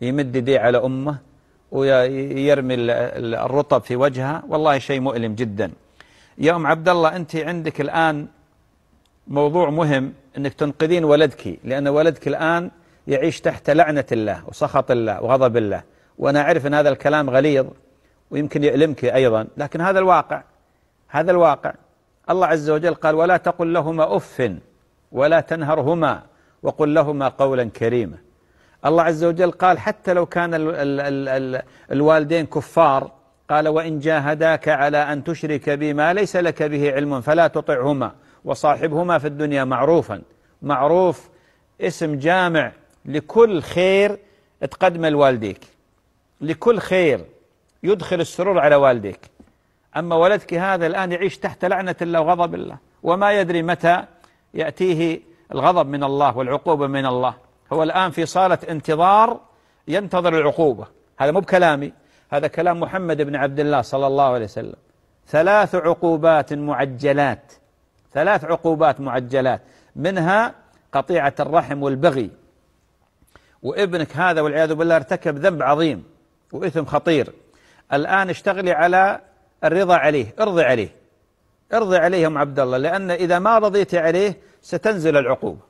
يمد ايديه على أمه ويرمي الرطب في وجهها والله شيء مؤلم جدا يا أم عبد الله أنت عندك الآن موضوع مهم أنك تنقذين ولدك لأن ولدك الآن يعيش تحت لعنة الله وسخط الله وغضب الله وأنا أعرف أن هذا الكلام غليظ ويمكن يؤلمك أيضا لكن هذا الواقع هذا الواقع الله عز وجل قال ولا تقل لهما أف ولا تنهرهما وقل لهما قولا كريما الله عز وجل قال حتى لو كان الـ الـ الـ الـ الوالدين كفار قال وإن جاهداك على أن تشرك بما ليس لك به علم فلا تطعهما وصاحبهما في الدنيا معروفا معروف اسم جامع لكل خير تقدمه لوالديك لكل خير يدخل السرور على والديك أما ولدك هذا الآن يعيش تحت لعنة الله وغضب الله وما يدري متى يأتيه الغضب من الله والعقوبة من الله هو الآن في صالة انتظار ينتظر العقوبة هذا مو بكلامي هذا كلام محمد بن عبد الله صلى الله عليه وسلم ثلاث عقوبات معجلات ثلاث عقوبات معجلات منها قطيعة الرحم والبغي وابنك هذا والعياذ بالله ارتكب ذنب عظيم وإثم خطير الآن اشتغلي على الرضا عليه ارضي عليه ارضي عليه يا ام عبد الله لأن إذا ما رضيت عليه ستنزل العقوبة